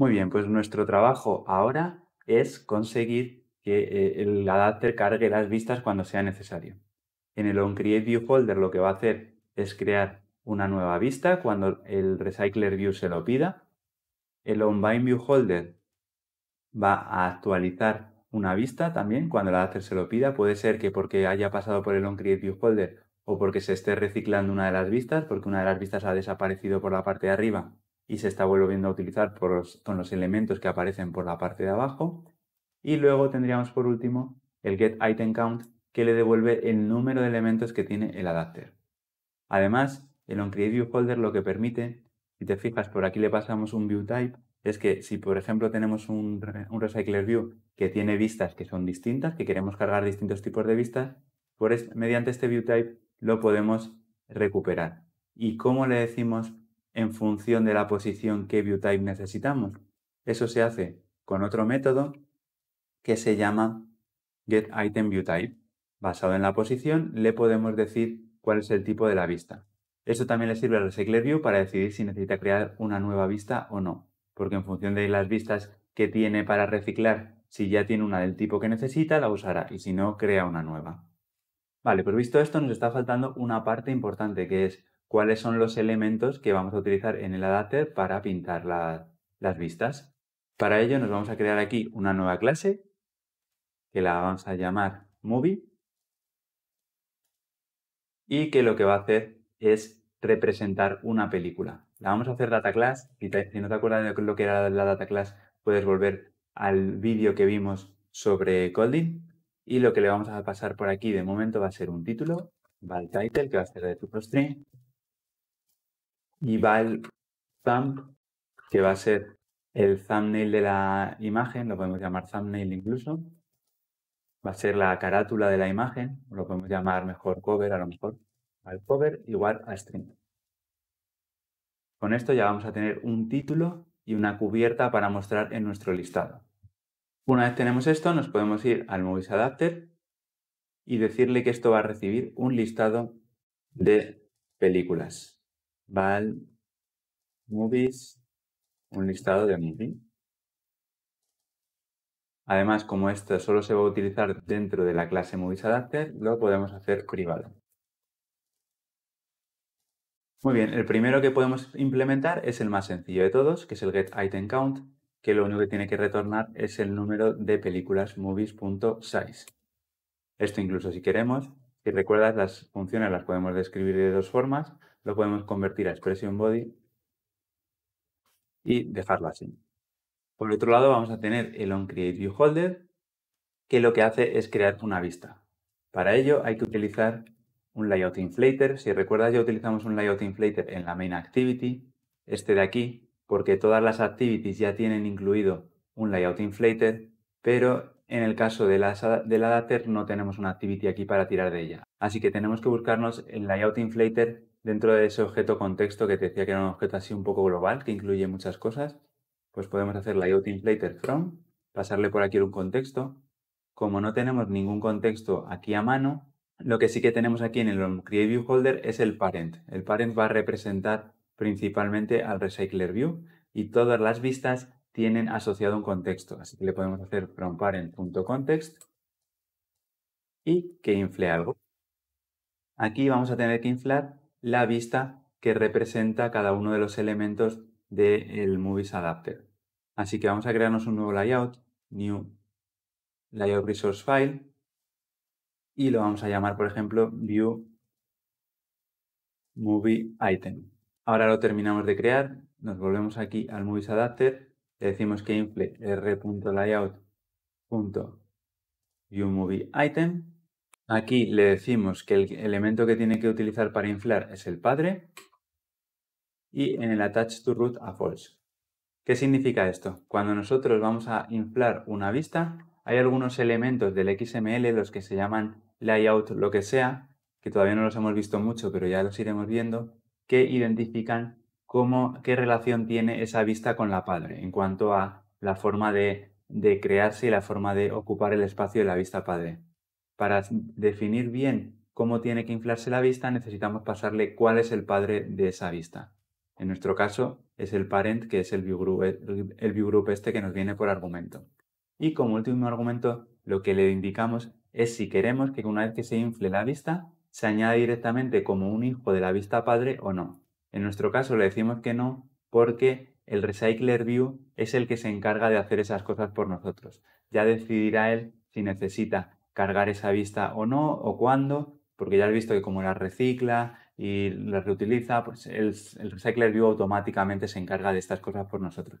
Muy bien, pues nuestro trabajo ahora es conseguir que eh, el adapter cargue las vistas cuando sea necesario. En el OnCreateViewHolder lo que va a hacer es crear una nueva vista cuando el RecyclerView se lo pida. El OnBindViewHolder va a actualizar una vista también cuando el adapter se lo pida. Puede ser que porque haya pasado por el OnCreateViewHolder o porque se esté reciclando una de las vistas, porque una de las vistas ha desaparecido por la parte de arriba y se está volviendo a utilizar con los elementos que aparecen por la parte de abajo. Y luego tendríamos por último el get item count que le devuelve el número de elementos que tiene el adapter. Además, el onCreateViewHolder lo que permite, si te fijas, por aquí le pasamos un viewType, es que si por ejemplo tenemos un, un RecyclerView que tiene vistas que son distintas, que queremos cargar distintos tipos de vistas, por pues mediante este viewType lo podemos recuperar. ¿Y cómo le decimos en función de la posición que ViewType necesitamos. Eso se hace con otro método que se llama getItemViewType. Basado en la posición, le podemos decir cuál es el tipo de la vista. Esto también le sirve al view para decidir si necesita crear una nueva vista o no, porque en función de las vistas que tiene para reciclar, si ya tiene una del tipo que necesita, la usará y si no, crea una nueva. Vale, pues visto esto, nos está faltando una parte importante que es cuáles son los elementos que vamos a utilizar en el adapter para pintar las vistas. Para ello nos vamos a crear aquí una nueva clase que la vamos a llamar movie y que lo que va a hacer es representar una película. La vamos a hacer data class. Si, si no te acuerdas de lo que era la data class, puedes volver al vídeo que vimos sobre Colding. Y lo que le vamos a pasar por aquí de momento va a ser un título, va el title, que va a ser de tu string y va el thumb, que va a ser el thumbnail de la imagen, lo podemos llamar thumbnail incluso. Va a ser la carátula de la imagen, lo podemos llamar mejor cover a lo mejor. Al cover igual a string. Con esto ya vamos a tener un título y una cubierta para mostrar en nuestro listado. Una vez tenemos esto, nos podemos ir al Movies Adapter y decirle que esto va a recibir un listado de películas val movies, un listado de movie. Además, como esto solo se va a utilizar dentro de la clase movies adapter lo podemos hacer privado. Muy bien, el primero que podemos implementar es el más sencillo de todos, que es el getItemCount, que lo único que tiene que retornar es el número de películas movies.size. Esto incluso si queremos, y recuerdas, las funciones las podemos describir de dos formas lo podemos convertir a expression body y dejarlo así. Por otro lado, vamos a tener el onCreateViewHolder, que lo que hace es crear una vista. Para ello hay que utilizar un layout inflator. Si recuerdas, ya utilizamos un layout inflator en la main activity, este de aquí, porque todas las activities ya tienen incluido un layout inflator, pero en el caso de la, del adapter no tenemos una activity aquí para tirar de ella. Así que tenemos que buscarnos el layout inflator dentro de ese objeto contexto que te decía que era un objeto así un poco global, que incluye muchas cosas, pues podemos hacer la inflator from, pasarle por aquí un contexto. Como no tenemos ningún contexto aquí a mano, lo que sí que tenemos aquí en el create holder es el parent. El parent va a representar principalmente al RecyclerView y todas las vistas tienen asociado un contexto. Así que le podemos hacer from parent.context y que infle algo. Aquí vamos a tener que inflar la vista que representa cada uno de los elementos del Movies Adapter. Así que vamos a crearnos un nuevo layout, New Layout Resource File, y lo vamos a llamar, por ejemplo, View Movie Item. Ahora lo terminamos de crear, nos volvemos aquí al Movies Adapter, le decimos que infle r.layout.viewMovieItem Aquí le decimos que el elemento que tiene que utilizar para inflar es el padre y en el attach to root a false. ¿Qué significa esto? Cuando nosotros vamos a inflar una vista, hay algunos elementos del XML, los que se llaman layout lo que sea, que todavía no los hemos visto mucho, pero ya los iremos viendo, que identifican cómo, qué relación tiene esa vista con la padre en cuanto a la forma de, de crearse y la forma de ocupar el espacio de la vista padre para definir bien cómo tiene que inflarse la vista, necesitamos pasarle cuál es el padre de esa vista. En nuestro caso es el parent, que es el ViewGroup el, este que nos viene por argumento. Y como último argumento, lo que le indicamos es si queremos que una vez que se infle la vista, se añade directamente como un hijo de la vista padre o no. En nuestro caso le decimos que no porque el Recycler View es el que se encarga de hacer esas cosas por nosotros. Ya decidirá él si necesita cargar esa vista o no, o cuándo, porque ya has visto que como la recicla y la reutiliza, pues el, el Recycler automáticamente se encarga de estas cosas por nosotros.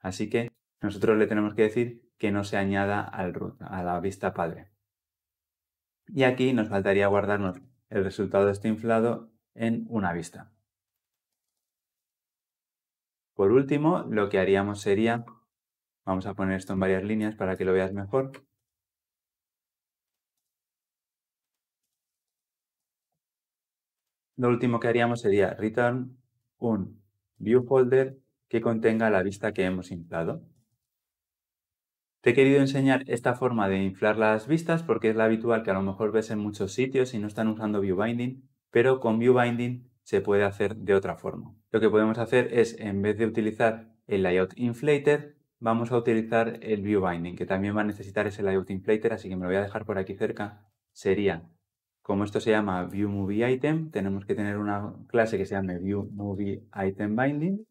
Así que nosotros le tenemos que decir que no se añada al root, a la vista padre. Y aquí nos faltaría guardarnos el resultado de este inflado en una vista. Por último, lo que haríamos sería, vamos a poner esto en varias líneas para que lo veas mejor, Lo último que haríamos sería return un view folder que contenga la vista que hemos inflado. Te he querido enseñar esta forma de inflar las vistas porque es la habitual que a lo mejor ves en muchos sitios y no están usando binding. pero con binding se puede hacer de otra forma. Lo que podemos hacer es, en vez de utilizar el layout inflator, vamos a utilizar el view binding. que también va a necesitar ese layout inflator, así que me lo voy a dejar por aquí cerca. Sería como esto se llama ViewMovieItem, tenemos que tener una clase que se llame ViewMovieItemBinding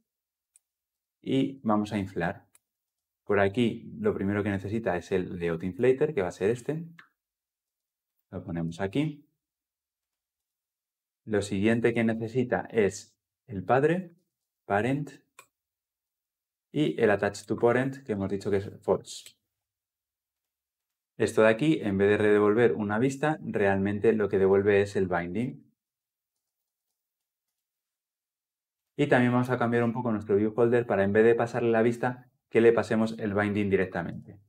y vamos a inflar. Por aquí lo primero que necesita es el de que va a ser este. Lo ponemos aquí. Lo siguiente que necesita es el padre, parent, y el attach to parent, que hemos dicho que es false. Esto de aquí, en vez de devolver una vista, realmente lo que devuelve es el binding. Y también vamos a cambiar un poco nuestro viewholder para en vez de pasarle la vista, que le pasemos el binding directamente.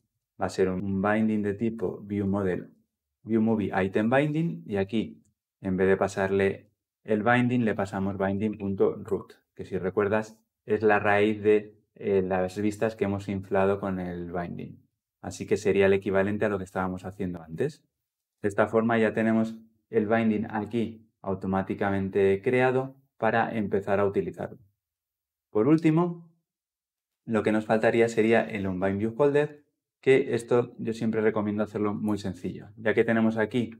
Va a ser un binding de tipo viewModel, viewMovieItemBinding y aquí, en vez de pasarle el binding, le pasamos binding.root, que si recuerdas es la raíz de eh, las vistas que hemos inflado con el binding. Así que sería el equivalente a lo que estábamos haciendo antes. De esta forma ya tenemos el binding aquí automáticamente creado para empezar a utilizarlo. Por último, lo que nos faltaría sería el onBindViewHolder, que esto yo siempre recomiendo hacerlo muy sencillo. Ya que tenemos aquí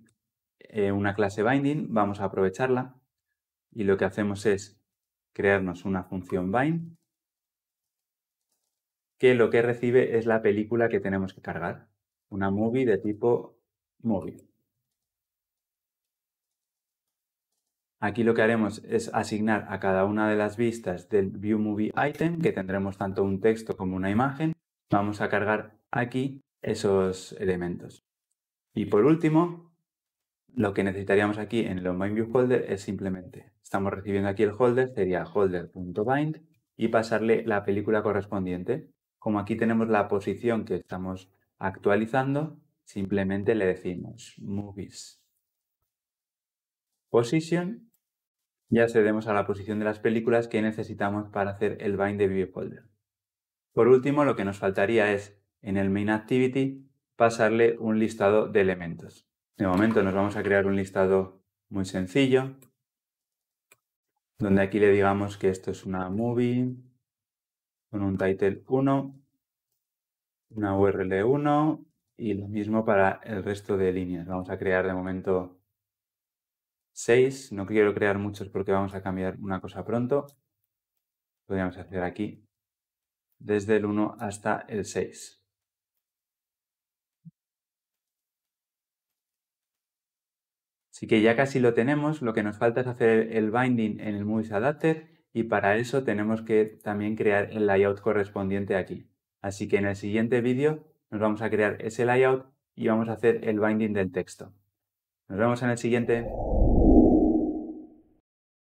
eh, una clase binding, vamos a aprovecharla y lo que hacemos es crearnos una función bind que lo que recibe es la película que tenemos que cargar, una movie de tipo móvil. Aquí lo que haremos es asignar a cada una de las vistas del View Movie Item, que tendremos tanto un texto como una imagen. Vamos a cargar aquí esos elementos. Y por último, lo que necesitaríamos aquí en el view es simplemente, estamos recibiendo aquí el holder, sería holder.bind y pasarle la película correspondiente como aquí tenemos la posición que estamos actualizando, simplemente le decimos movies position. Ya cedemos a la posición de las películas que necesitamos para hacer el bind de Vivipolder. Por último, lo que nos faltaría es en el main activity pasarle un listado de elementos. De momento nos vamos a crear un listado muy sencillo, donde aquí le digamos que esto es una movie con un title 1 una URL1 y lo mismo para el resto de líneas. Vamos a crear de momento 6. No quiero crear muchos porque vamos a cambiar una cosa pronto. Podríamos hacer aquí desde el 1 hasta el 6. Así que ya casi lo tenemos, lo que nos falta es hacer el binding en el Movies Adapter y para eso tenemos que también crear el layout correspondiente aquí. Así que en el siguiente vídeo nos vamos a crear ese layout y vamos a hacer el binding del texto. Nos vemos en el siguiente.